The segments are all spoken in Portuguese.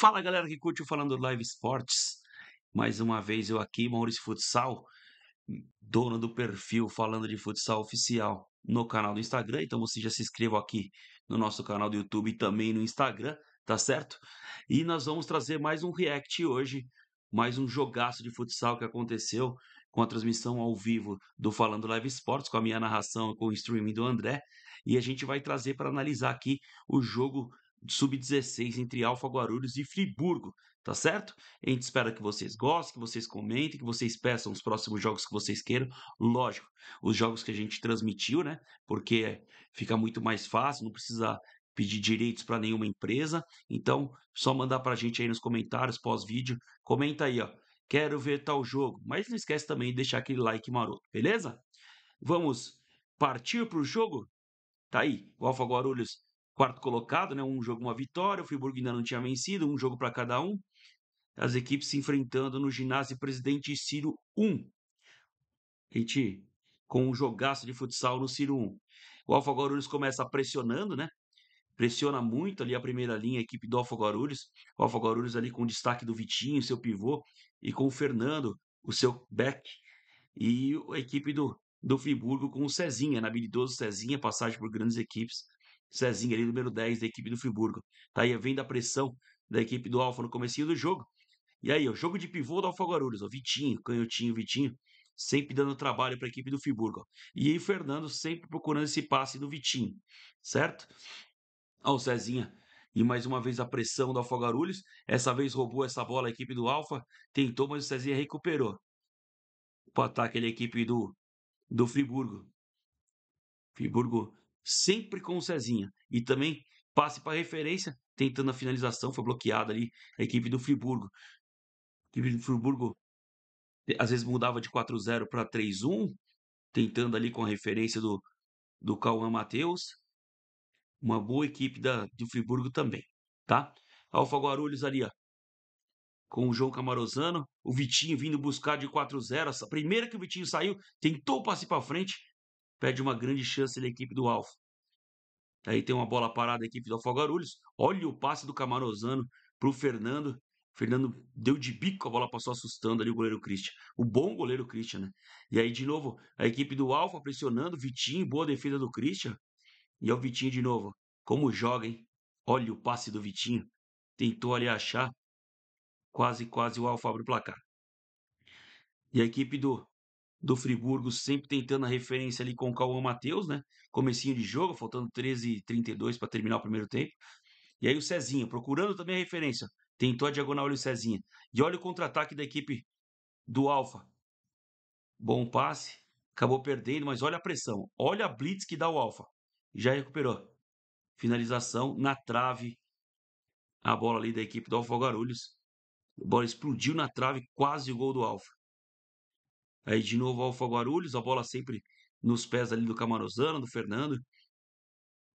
Fala galera que curte o Falando Live Esportes. Mais uma vez eu aqui, Maurício Futsal, dono do perfil Falando de Futsal Oficial no canal do Instagram. Então você já se inscreva aqui no nosso canal do YouTube e também no Instagram, tá certo? E nós vamos trazer mais um react hoje, mais um jogaço de futsal que aconteceu com a transmissão ao vivo do Falando Live Esportes, com a minha narração com o streaming do André. E a gente vai trazer para analisar aqui o jogo sub-16 entre Alfa Guarulhos e Friburgo, tá certo? A gente espera que vocês gostem, que vocês comentem, que vocês peçam os próximos jogos que vocês queiram. Lógico, os jogos que a gente transmitiu, né? Porque fica muito mais fácil, não precisa pedir direitos para nenhuma empresa. Então, só mandar para a gente aí nos comentários pós-vídeo. Comenta aí, ó. Quero ver tal jogo. Mas não esquece também de deixar aquele like maroto, beleza? Vamos partir para o jogo? Tá aí, o Alfa Guarulhos quarto colocado, né? Um jogo, uma vitória. O Friburgo ainda não tinha vencido, um jogo para cada um. As equipes se enfrentando no ginásio Presidente Ciro 1. Gente, com um jogaço de futsal no Ciro 1. O Alfa Guarulhos começa pressionando, né? Pressiona muito ali a primeira linha, a equipe do Alfa Guarulhos. O Alfa Guarulhos ali com destaque do Vitinho, seu pivô, e com o Fernando, o seu back. E a equipe do, do Friburgo com o Cezinha, na né? habilidoso Cezinha, passagem por grandes equipes Cezinha ali, número 10 da equipe do Friburgo. Tá aí, vem da pressão da equipe do Alfa no comecinho do jogo. E aí, o jogo de pivô do Alfa Guarulhos, ó, Vitinho, Canhotinho, Vitinho, sempre dando trabalho para a equipe do Friburgo. Ó. E aí, Fernando sempre procurando esse passe do Vitinho, certo? Ó, o Cezinha e mais uma vez a pressão do Alfa Guarulhos. Essa vez roubou essa bola a equipe do Alfa, tentou, mas o Cezinha recuperou. O ataque da equipe do, do Friburgo. Friburgo sempre com o Cezinha. E também passe para referência, tentando a finalização, foi bloqueada ali a equipe do Friburgo. A equipe do Friburgo às vezes mudava de 4-0 para 3-1, tentando ali com a referência do, do Cauã Matheus. Uma boa equipe da, do Friburgo também, tá? Alfa Guarulhos ali, ó, com o João Camarozano, o Vitinho vindo buscar de 4-0. a primeira que o Vitinho saiu, tentou passe para frente, pede uma grande chance da equipe do Alfa. Aí tem uma bola parada da equipe do Alfagarulhos. Olha o passe do Camarozano para o Fernando. O Fernando deu de bico, a bola passou assustando ali o goleiro Christian. O bom goleiro Christian, né? E aí, de novo, a equipe do Alfa pressionando. Vitinho, boa defesa do Christian. E é o Vitinho de novo. Como joga, hein? Olha o passe do Vitinho. Tentou ali achar. Quase, quase o Alfa abre o placar. E a equipe do do Friburgo, sempre tentando a referência ali com o Cauã Matheus, né? Comecinho de jogo, faltando 13 32 para terminar o primeiro tempo. E aí o Cezinha, procurando também a referência. Tentou a diagonal olha o Cezinha. E olha o contra-ataque da equipe do Alfa. Bom passe, acabou perdendo, mas olha a pressão. Olha a blitz que dá o Alfa. Já recuperou. Finalização na trave. A bola ali da equipe do Alfa Garulhos. A bola explodiu na trave, quase o gol do Alfa. Aí de novo Alfa Guarulhos, a bola sempre nos pés ali do Camarozano, do Fernando.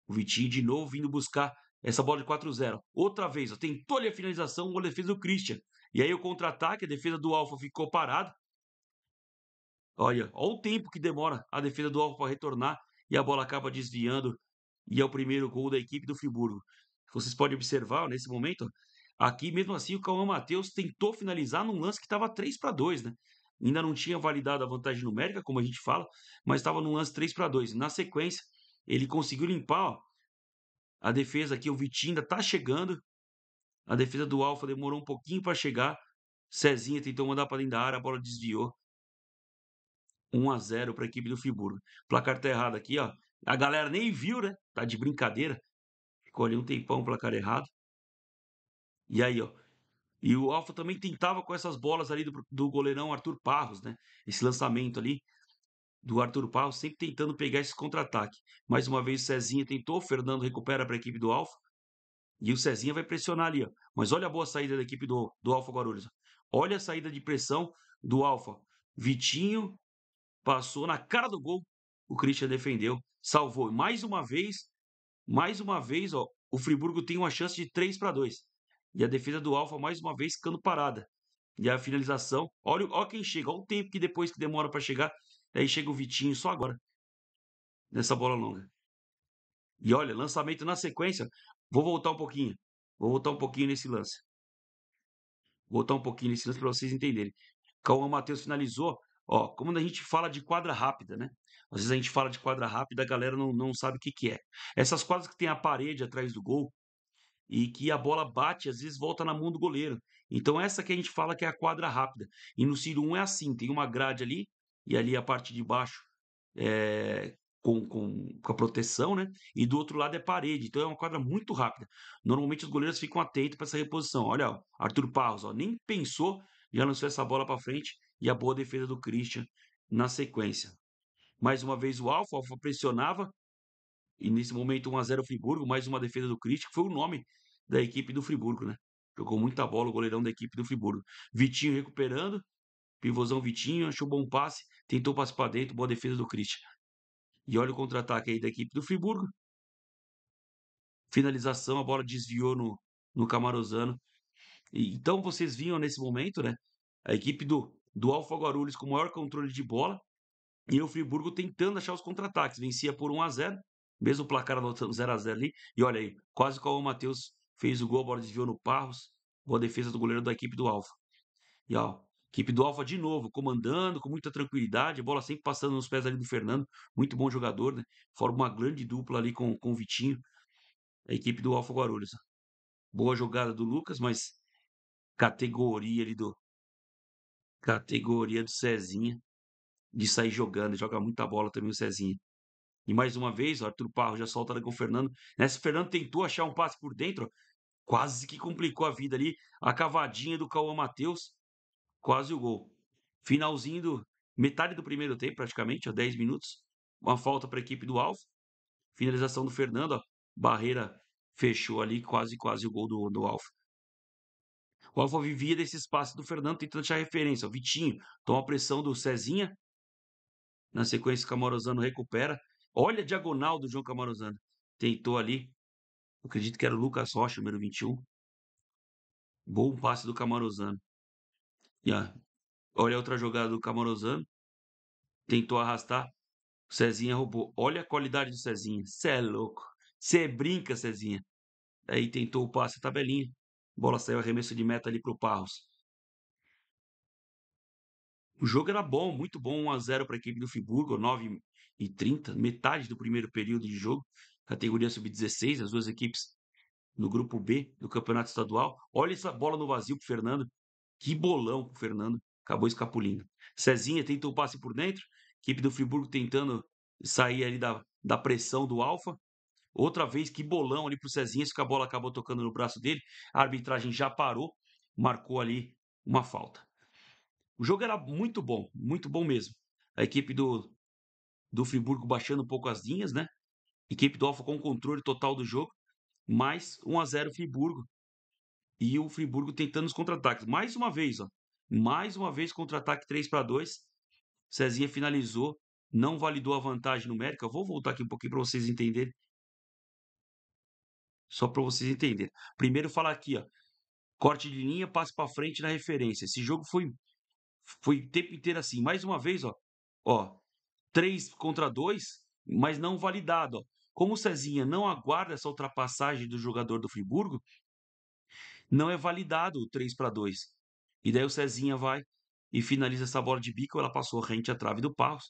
O Vitinho de novo vindo buscar essa bola de 4-0. Outra vez, ó, tentou ali a finalização, o defesa do Christian. E aí o contra-ataque, a defesa do Alfa ficou parada. Olha, olha o tempo que demora a defesa do Alfa para retornar e a bola acaba desviando. E é o primeiro gol da equipe do Friburgo. Vocês podem observar ó, nesse momento, aqui mesmo assim o Cauã Matheus tentou finalizar num lance que estava 3 para 2, né? ainda não tinha validado a vantagem numérica, como a gente fala, mas estava no lance 3 para 2. Na sequência, ele conseguiu limpar ó, a defesa aqui, o Vitinho ainda está chegando. A defesa do Alfa demorou um pouquinho para chegar. Cezinha tentou mandar para dentro da área, a bola desviou. 1 a 0 para a equipe do Fiburgo. placar tá errado aqui, ó. A galera nem viu, né? Tá de brincadeira. Ficou ali um tempão o placar errado. E aí, ó, e o Alfa também tentava com essas bolas ali do, do goleirão Arthur Parros, né? Esse lançamento ali do Arthur Parros, sempre tentando pegar esse contra-ataque. Mais uma vez o Cezinha tentou, o Fernando recupera para a equipe do Alfa. E o Cezinha vai pressionar ali, ó. Mas olha a boa saída da equipe do, do Alfa Guarulhos. Olha a saída de pressão do Alfa. Vitinho passou na cara do gol. O Christian defendeu, salvou. Mais uma vez, mais uma vez, ó, o Friburgo tem uma chance de 3 para 2. E a defesa do Alfa, mais uma vez, ficando parada. E a finalização. Olha, olha quem chega, olha o tempo que depois que demora para chegar. Aí chega o Vitinho só agora. Nessa bola longa. E olha, lançamento na sequência. Vou voltar um pouquinho. Vou voltar um pouquinho nesse lance. Vou voltar um pouquinho nesse lance para vocês entenderem. Cauã Matheus finalizou. Ó, como a gente fala de quadra rápida, né? Às vezes a gente fala de quadra rápida, a galera não, não sabe o que, que é. Essas quadras que tem a parede atrás do gol, e que a bola bate, às vezes volta na mão do goleiro. Então essa que a gente fala que é a quadra rápida. E no Ciro 1 é assim, tem uma grade ali, e ali a parte de baixo é, com, com, com, a proteção, né? E do outro lado é parede. Então é uma quadra muito rápida. Normalmente os goleiros ficam atentos para essa reposição. Olha, ó, Arthur Parros, ó, nem pensou, já lançou essa bola para frente e a boa defesa do Christian na sequência. Mais uma vez o Alfa, o Alfa pressionava. E nesse momento 1x0 o Friburgo, mais uma defesa do Christian, que foi o nome da equipe do Friburgo, né? Jogou muita bola o goleirão da equipe do Friburgo. Vitinho recuperando, pivôzão Vitinho, achou bom passe, tentou passe para dentro, boa defesa do Christian. E olha o contra-ataque aí da equipe do Friburgo. Finalização, a bola desviou no, no Camarozano. E, então vocês vinham nesse momento, né? A equipe do, do Alfa Guarulhos com maior controle de bola e o Friburgo tentando achar os contra-ataques. Vencia por 1 a 0 mesmo placar anotando 0 a 0 ali. E olha aí, quase como o Matheus fez o gol, a bola desviou no Parros. Boa defesa do goleiro da equipe do Alfa. E ó, equipe do Alfa de novo, comandando com muita tranquilidade, a bola sempre passando nos pés ali do Fernando, muito bom jogador, né? Forma uma grande dupla ali com, com o Vitinho, a equipe do Alfa Guarulhos. Boa jogada do Lucas, mas categoria ali do. Categoria do Cezinha de sair jogando, joga muita bola também o Cezinha. E mais uma vez, ó, Arthur Parro já solta ali com o Fernando. Nessa, né, o Fernando tentou achar um passe por dentro, ó. Quase que complicou a vida ali. A cavadinha do Cauã Matheus, quase o gol. Finalzinho do. Metade do primeiro tempo, praticamente, a 10 minutos. Uma falta para a equipe do Alvo. Finalização do Fernando, ó, Barreira fechou ali, quase, quase o gol do, do Alfa. O Alfa vivia desse espaço do Fernando, tentando achar referência. O Vitinho toma a pressão do Cezinha. Na sequência, Camarozano recupera. Olha a diagonal do João Camarozano. Tentou ali acredito que era o Lucas Rocha, número 21. Bom passe do Camarozano. Yeah. Olha outra jogada do Camarozano. Tentou arrastar. O Cezinha roubou. Olha a qualidade do Cezinha. Cê é louco. Cê brinca, Cezinha. Aí tentou o passe, tabelinha. Bola saiu arremesso de meta ali pro Parros. O jogo era bom, muito bom. 1 a 0 para a equipe do Friburgo, 9 e 30, metade do primeiro período de jogo categoria sub-16, as duas equipes no grupo B do Campeonato Estadual. Olha essa bola no vazio pro Fernando. Que bolão pro Fernando. Acabou escapulindo. Cezinha tentou o passe por dentro. Equipe do Friburgo tentando sair ali da, da pressão do Alfa. Outra vez, que bolão ali pro Cezinha, que a bola acabou tocando no braço dele. A arbitragem já parou, marcou ali uma falta. O jogo era muito bom, muito bom mesmo. A equipe do, do Friburgo baixando um pouco as linhas, né? Equipe do Alfa com controle total do jogo, mais 1 a 0 Friburgo. E o Friburgo tentando os contra-ataques. Mais uma vez, ó. Mais uma vez contra-ataque 3 para 2. Cezinha finalizou, não validou a vantagem numérica. vou voltar aqui um pouquinho para vocês entenderem. Só para vocês entenderem. Primeiro falar aqui, ó. Corte de linha, passe para frente na referência. Esse jogo foi foi o tempo inteiro assim. Mais uma vez, ó, ó, 3 contra 2, mas não validado, ó. Como o Cezinha não aguarda essa ultrapassagem do jogador do Friburgo, não é validado o 3 para 2. E daí o Cezinha vai e finaliza essa bola de bico, ela passou rente à trave do Paus,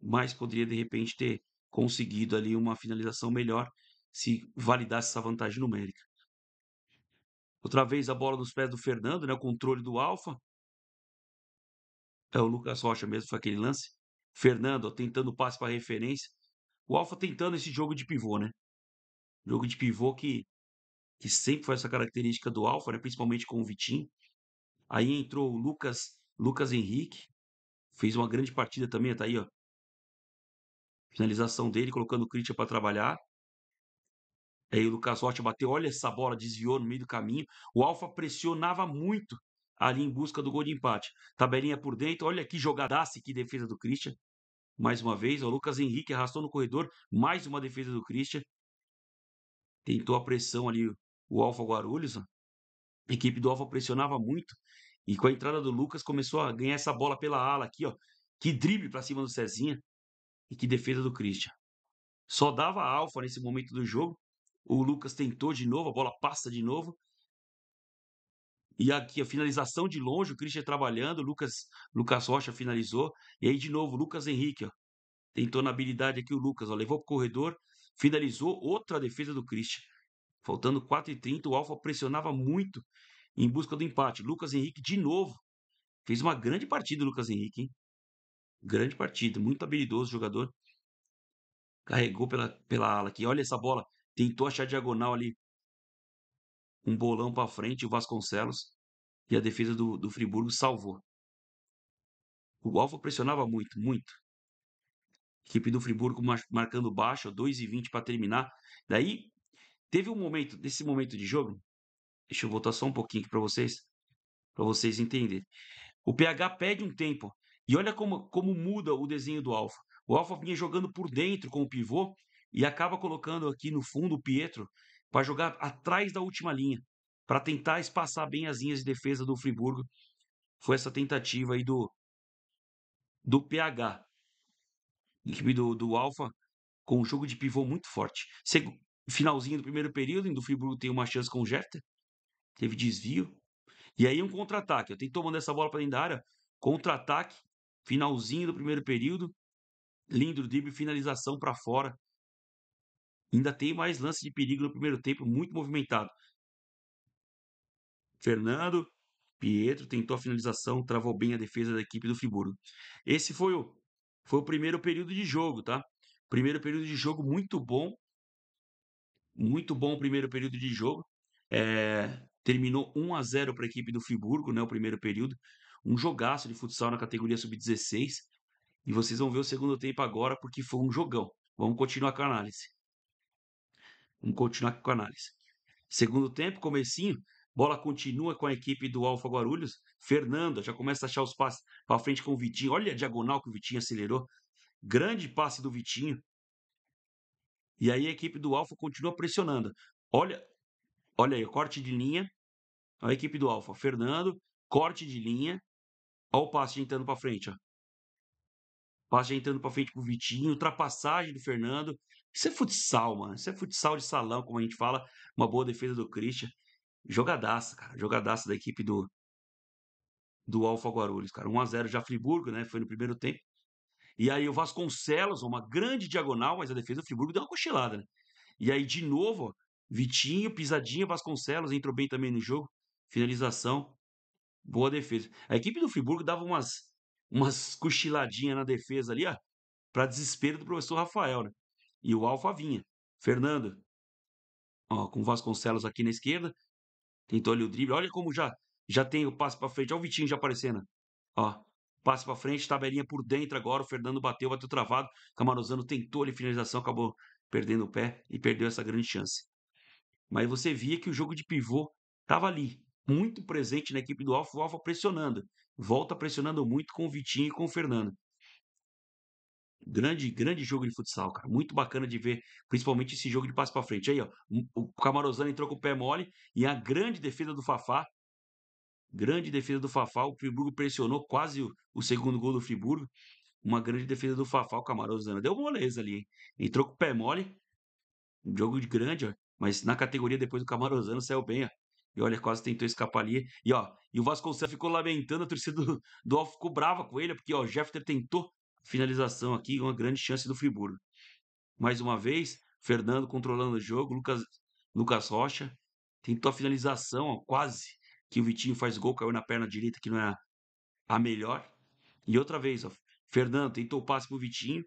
mas poderia de repente ter conseguido ali uma finalização melhor se validasse essa vantagem numérica. Outra vez a bola nos pés do Fernando, né, o controle do Alfa. É o Lucas Rocha mesmo, foi aquele lance. Fernando tentando o passe para referência, o Alfa tentando esse jogo de pivô, né? Jogo de pivô que, que sempre foi essa característica do Alfa, né? principalmente com o Vitinho. Aí entrou o Lucas, Lucas Henrique, fez uma grande partida também, tá aí, ó. Finalização dele, colocando o Christian para trabalhar. Aí o Lucas Rocha bateu, olha essa bola, desviou no meio do caminho. O Alfa pressionava muito ali em busca do gol de empate. Tabelinha por dentro, olha que jogadaça, que defesa do Christian mais uma vez. O Lucas Henrique arrastou no corredor, mais uma defesa do Christian. Tentou a pressão ali o Alfa Guarulhos. A equipe do Alfa pressionava muito. E com a entrada do Lucas começou a ganhar essa bola pela ala aqui, ó. Que drible para cima do Cezinha. E que defesa do Christian. Só dava a Alfa nesse momento do jogo. O Lucas tentou de novo, a bola passa de novo. E aqui a finalização de longe, o Christian trabalhando, Lucas, Lucas Rocha finalizou. E aí de novo, Lucas Henrique, ó, tentou na habilidade aqui o Lucas, ó, levou para o corredor, finalizou outra defesa do Christian. Faltando 4h30, o Alfa pressionava muito em busca do empate. Lucas Henrique de novo. Fez uma grande partida o Lucas Henrique, hein? Grande partida, muito habilidoso jogador. Carregou pela, pela ala aqui. Olha essa bola. Tentou achar diagonal ali um bolão para frente, o Vasconcelos e a defesa do, do Friburgo salvou. O Alfa pressionava muito, muito. equipe do Friburgo marcando baixo, 2 e 20 para terminar. Daí teve um momento, desse momento de jogo, deixa eu voltar só um pouquinho aqui para vocês, para vocês entenderem. O PH pede um tempo e olha como, como muda o desenho do Alfa. O Alfa vinha jogando por dentro com o pivô e acaba colocando aqui no fundo o Pietro para jogar atrás da última linha para tentar espaçar bem as linhas de defesa do Friburgo. Foi essa tentativa aí do do PH, equipe do, do Alfa, com um jogo de pivô muito forte. Finalzinho do primeiro período, do Friburgo tem uma chance com o Jeter teve desvio. E aí um contra-ataque. Eu tenho tomando essa bola para dentro da área. Contra-ataque, finalzinho do primeiro período. Lindo drible, finalização para fora. Ainda tem mais lance de perigo no primeiro tempo, muito movimentado. Fernando Pietro tentou a finalização, travou bem a defesa da equipe do Friburgo. Esse foi o, foi o primeiro período de jogo, tá? Primeiro período de jogo muito bom. Muito bom o primeiro período de jogo. É, terminou 1 a 0 para a equipe do Friburgo, né, o primeiro período. Um jogaço de futsal na categoria sub-16. E vocês vão ver o segundo tempo agora, porque foi um jogão. Vamos continuar com a análise. Vamos continuar com a análise. Segundo tempo, comecinho, bola continua com a equipe do Alfa Guarulhos. Fernanda já começa a achar os passes para frente com o Vitinho. Olha a diagonal que o Vitinho acelerou. Grande passe do Vitinho. E aí a equipe do Alfa continua pressionando. Olha, olha aí, corte de linha. A equipe do Alfa, Fernando, corte de linha. Olha o passe entrando para frente, ó. Passe entrando para frente com o Vitinho, ultrapassagem do Fernando. Isso é futsal, mano. Isso é futsal de salão, como a gente fala. Uma boa defesa do Christian. Jogadaça, cara. Jogadaça da equipe do, do Alfa Guarulhos, cara. 1x0 já Friburgo, né? Foi no primeiro tempo. E aí o Vasconcelos, uma grande diagonal, mas a defesa do Friburgo deu uma cochilada, né? E aí, de novo, ó, Vitinho, pisadinha, Vasconcelos entrou bem também no jogo. Finalização, boa defesa. A equipe do Friburgo dava umas, umas cochiladinhas na defesa ali, ó, para desespero do professor Rafael, né? e o Alfa vinha. Fernando, ó, com o Vasconcelos aqui na esquerda, tentou ali o drible. Olha como já já tem o passe para frente. Olha o Vitinho já aparecendo. Ó, passe para frente, tabelinha por dentro agora. O Fernando bateu, bateu travado. Camarozano tentou ali finalização, acabou perdendo o pé e perdeu essa grande chance. Mas você via que o jogo de pivô estava ali, muito presente na equipe do Alfa, o Alfa pressionando. Volta pressionando muito com o Vitinho e com o Fernando. Grande, grande jogo de futsal, cara. Muito bacana de ver, principalmente esse jogo de passe para frente. Aí, ó, o Camarozano entrou com o pé mole e a grande defesa do Fafá. Grande defesa do Fafá. O Friburgo pressionou quase o, o segundo gol do Friburgo. Uma grande defesa do Fafá, o Camarozano. Deu moleza ali, hein? Entrou com o pé mole. Um jogo de grande, ó. Mas na categoria depois do Camarozano saiu bem, ó. E olha, quase tentou escapar ali. E ó, e o Vasconcelos ficou lamentando, a torcida do, do ficou brava com ele, porque ó, o Jeffter tentou finalização aqui, uma grande chance do Friburgo. Mais uma vez, Fernando controlando o jogo, Lucas, Lucas Rocha tentou a finalização, ó, quase que o Vitinho faz gol, caiu na perna direita, que não é a melhor. E outra vez, ó, Fernando tentou o passe pro Vitinho.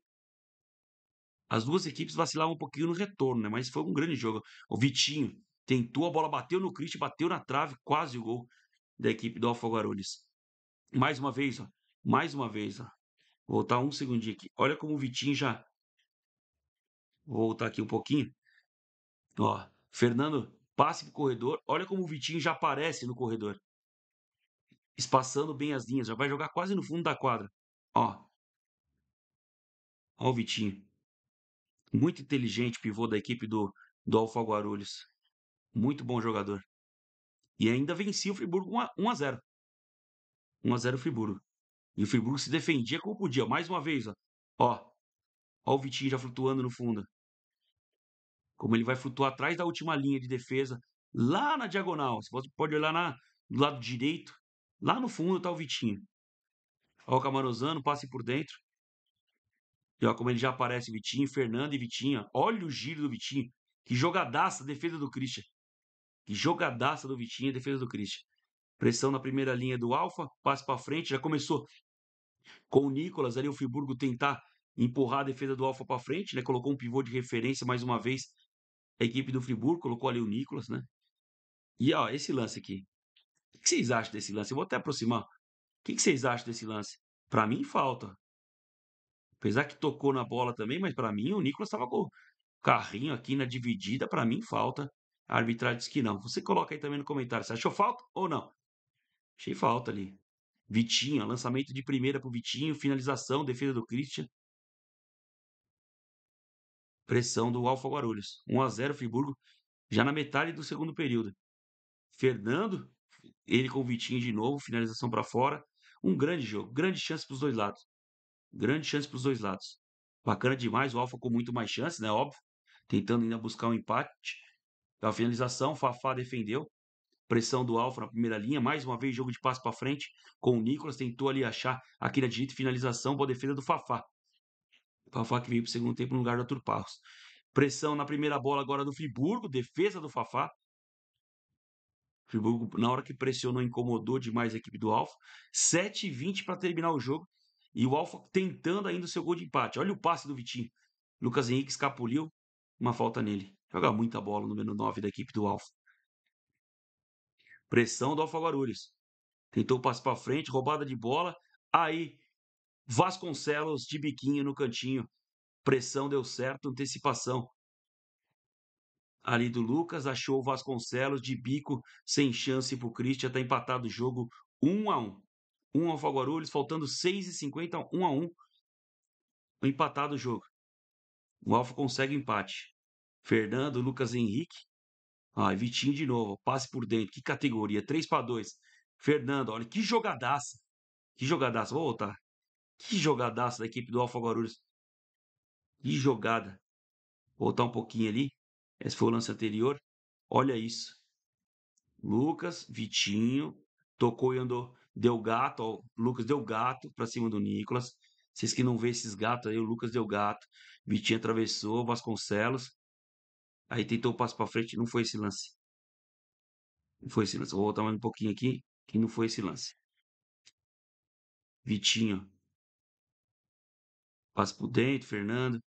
As duas equipes vacilavam um pouquinho no retorno, né? Mas foi um grande jogo. O Vitinho tentou, a bola bateu no Cristian, bateu na trave, quase o gol da equipe do Alfa Guarulhos. Mais uma vez, ó, mais uma vez, ó, Voltar um segundinho aqui. Olha como o Vitinho já. Vou voltar aqui um pouquinho. Ó, Fernando, passe pro corredor. Olha como o Vitinho já aparece no corredor. Espaçando bem as linhas. Já vai jogar quase no fundo da quadra. Ó. Ó o Vitinho. Muito inteligente pivô da equipe do, do Alfa Guarulhos. Muito bom jogador. E ainda vencia o Friburgo 1 a, 0. 1 a 0 Friburgo. E o Friburgo se defendia como podia. Mais uma vez, ó. Ó, ó o Vitinho já flutuando no fundo. Como ele vai flutuar atrás da última linha de defesa, lá na diagonal. Você pode olhar na, do lado direito. Lá no fundo tá o Vitinho. Ó o Camarozano, passe por dentro. E ó como ele já aparece, Vitinho, Fernando e Vitinho. Olha o giro do Vitinho. Que jogadaça, defesa do Christian. Que jogadaça do Vitinho, defesa do Christian. Pressão na primeira linha do Alfa, passe para frente, já começou com o Nicolas ali, o Friburgo tentar empurrar a defesa do Alfa para frente, né? Colocou um pivô de referência mais uma vez. A equipe do Friburgo colocou ali o Nicolas, né? E ó, esse lance aqui. O que vocês acham desse lance? Eu vou até aproximar. O que vocês acham desse lance? Para mim, falta. Apesar que tocou na bola também, mas para mim o Nicolas estava com o carrinho aqui na dividida. Para mim, falta. A arbitragem disse que não. Você coloca aí também no comentário. Você achou falta ou não? Achei falta ali. Vitinho, uhum. lançamento de primeira para o Vitinho, finalização, defesa do Christian. Pressão do Alfa Guarulhos. 1 a 0 Friburgo, já na metade do segundo período. Fernando, ele com o Vitinho de novo, finalização para fora. Um grande jogo, grande chance para os dois lados. Grande chance para os dois lados. Bacana demais, o Alfa com muito mais chances, né? Óbvio. Tentando ainda buscar um empate. A finalização, Fafá defendeu pressão do Alfa na primeira linha, mais uma vez jogo de passo para frente com o Nicolas, tentou ali achar aqui na direita finalização, boa defesa do Fafá. Fafá que veio para o segundo tempo no lugar do Arthur Parros. Pressão na primeira bola agora do Friburgo, defesa do Fafá. Friburgo, na hora que pressionou, incomodou demais a equipe do Alfa. 7 20 para terminar o jogo. E o Alfa tentando ainda o seu gol de empate. Olha o passe do Vitinho. Lucas Henrique escapuliu, uma falta nele. Joga muita bola, número 9 da equipe do Alfa. Pressão do Alfa Guarulhos. Tentou passe para frente, roubada de bola. Aí, Vasconcelos de biquinho no cantinho. Pressão deu certo, antecipação. Ali do Lucas, achou o Vasconcelos de bico, sem chance para o Christian. Está empatado o jogo 1 a 1 1 Alfa Guarulhos, faltando 6,50, 1 x 1 Empatado o jogo. O Alfa consegue empate. Fernando, Lucas Henrique ah, Vitinho de novo. Passe por dentro. Que categoria. 3 para 2. Fernando, olha, que jogadaça. Que jogadaça. Vou voltar. Que jogadaça da equipe do Alfa Guarulhos. Que jogada. Voltar um pouquinho ali. Esse foi o lance anterior. Olha isso. Lucas, Vitinho, tocou e andou. Deu gato, ó, Lucas deu gato para cima do Nicolas. Vocês que não vê esses gatos aí, o Lucas deu gato. Vitinho atravessou, Vasconcelos. Aí tentou o passo para frente, não foi esse lance. Não foi esse lance. Vou voltar mais um pouquinho aqui, que não foi esse lance. Vitinho. Passo por dentro, Fernando.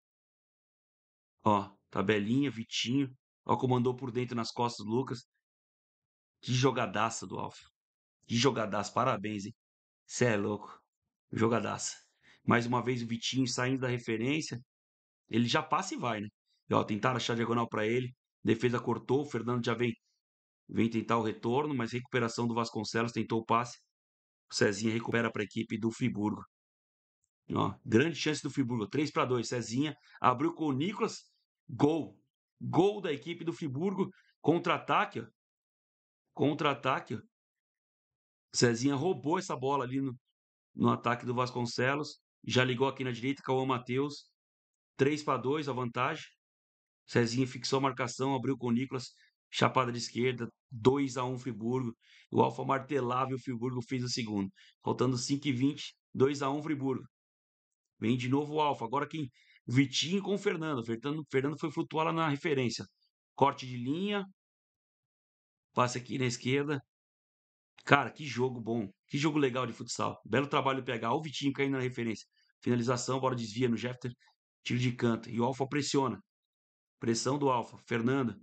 Ó, tabelinha, Vitinho. Ó, comandou por dentro nas costas do Lucas. Que jogadaça do Alfa. Que jogadaça. Parabéns, hein? Cê é louco. Jogadaça. Mais uma vez o Vitinho saindo da referência. Ele já passa e vai, né? Ó, tentaram achar diagonal para ele. Defesa cortou. O Fernando já vem, vem tentar o retorno, mas recuperação do Vasconcelos tentou o passe. O Cezinha recupera para a equipe do Friburgo. Ó, grande chance do Friburgo. 3 para 2. Cezinha abriu com o Nicolas. Gol. Gol da equipe do Friburgo. Contra-ataque. Contra-ataque. Cezinha roubou essa bola ali no, no ataque do Vasconcelos. Já ligou aqui na direita, Cauã Matheus. 3 para 2 a vantagem. Cezinha fixou a marcação, abriu com o Nicolas, chapada de esquerda, 2 a 1 Friburgo. O Alfa martelava e o Friburgo fez o segundo. Faltando 5 e 20, 2 a 1 Friburgo. Vem de novo o Alfa. Agora quem? Vitinho com o Fernando. Fernando, Fernando foi flutuar lá na referência. Corte de linha. Passe aqui na esquerda. Cara, que jogo bom. Que jogo legal de futsal. Belo trabalho do PH. O Vitinho caindo na referência. Finalização, bola desvia no Jeffter, Tiro de canto. E o Alfa pressiona. Pressão do Alfa. Fernanda.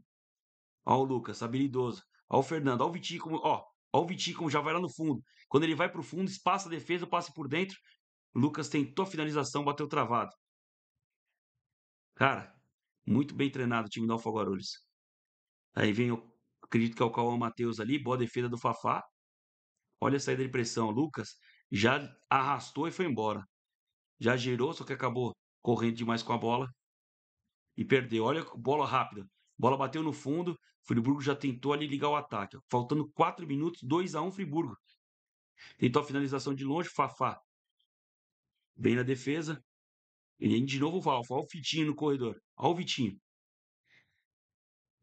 Ó o Lucas, habilidoso. Ó o Fernando. Ó o Vitinho como. Ó, ó o Vitinho como já vai lá no fundo. Quando ele vai pro fundo, espaça a defesa, passe por dentro. Lucas tentou a finalização, bateu travado. Cara, muito bem treinado o time do Alfa Guarulhos. Aí vem, acredito que é o Cauã Matheus ali, boa defesa do Fafá. Olha a saída de pressão. Lucas já arrastou e foi embora. Já girou, só que acabou correndo demais com a bola e perdeu. Olha bola rápida. Bola bateu no fundo. Friburgo já tentou ali ligar o ataque. Faltando 4 minutos, 2 a 1 Friburgo. Tentou a finalização de longe, Fafá. Vem na defesa. E de novo o Valfa. Olha o Fitinho no corredor. Olha o Vitinho.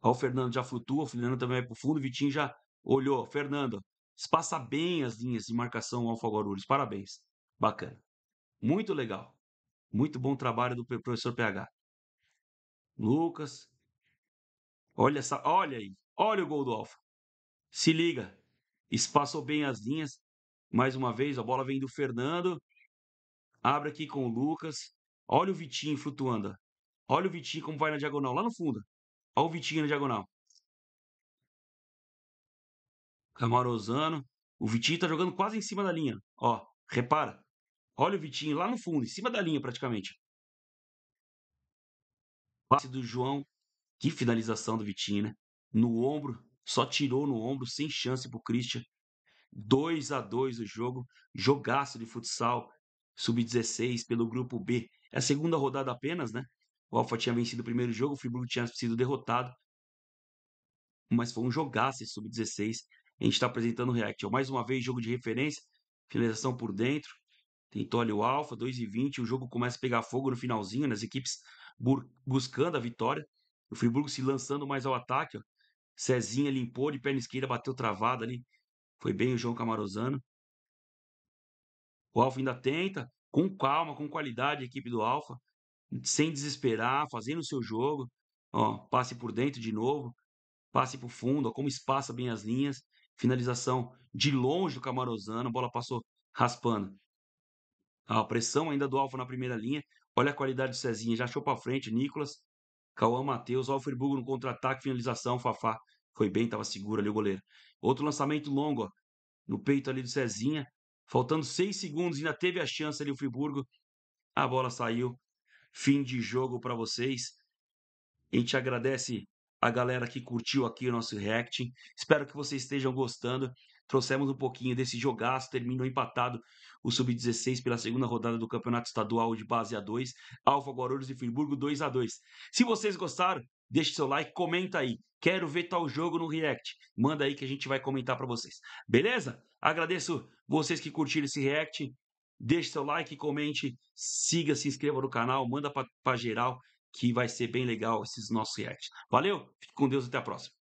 Olha o Fernando já flutua. O Fernando também vai pro fundo. O Vitinho já olhou. Fernando, espaça bem as linhas de marcação Alfa Guarulhos. Parabéns. Bacana. Muito legal. Muito bom trabalho do professor PH. Lucas. Olha essa, olha aí, olha o gol do Alfa. Se liga. Espaçou bem as linhas. Mais uma vez, a bola vem do Fernando. Abre aqui com o Lucas. Olha o Vitinho flutuando. Olha o Vitinho como vai na diagonal, lá no fundo. Olha o Vitinho na diagonal. Camarosano. O Vitinho tá jogando quase em cima da linha. Ó, repara. Olha o Vitinho lá no fundo, em cima da linha praticamente passe do João, que finalização do Vitinho, né? No ombro, só tirou no ombro, sem chance pro Christian. 2 a 2 o jogo, jogaço de futsal, sub-16 pelo grupo B. É a segunda rodada apenas, né? O Alfa tinha vencido o primeiro jogo, o Friburgo tinha sido derrotado. Mas foi um jogaço esse sub-16. A gente está apresentando o React. Mais uma vez, jogo de referência, finalização por dentro. Tentou ali o Alfa, 2 e 20. O jogo começa a pegar fogo no finalzinho, nas né? equipes buscando a vitória. O Friburgo se lançando mais ao ataque. Ó. Cezinha limpou de perna esquerda, bateu travada ali. Foi bem o João Camarozano. O Alfa ainda tenta, com calma, com qualidade, a equipe do Alfa. Sem desesperar, fazendo o seu jogo. Ó, passe por dentro de novo. Passe o fundo, ó, como espaça bem as linhas. Finalização de longe do Camarozano. A bola passou raspando. A pressão ainda do Alfa na primeira linha. Olha a qualidade do Cezinha, já achou para frente, Nicolas, Cauã Matheus, olha o Friburgo no contra-ataque, finalização, Fafá. Foi bem, estava seguro ali o goleiro. Outro lançamento longo, ó, no peito ali do Cezinha. Faltando seis segundos, ainda teve a chance ali o Friburgo. A bola saiu. Fim de jogo para vocês. A gente agradece a galera que curtiu aqui o nosso react. Espero que vocês estejam gostando trouxemos um pouquinho desse jogaço, terminou empatado o Sub-16 pela segunda rodada do Campeonato Estadual de Base A2, Alfa Guarulhos e Friburgo 2 a 2 Se vocês gostaram, deixe seu like, comenta aí. Quero ver tal jogo no React. Manda aí que a gente vai comentar para vocês. Beleza? Agradeço vocês que curtiram esse React. Deixe seu like, comente, siga, se inscreva no canal, manda para geral que vai ser bem legal esses nossos reacts. Valeu, fique com Deus, até a próxima.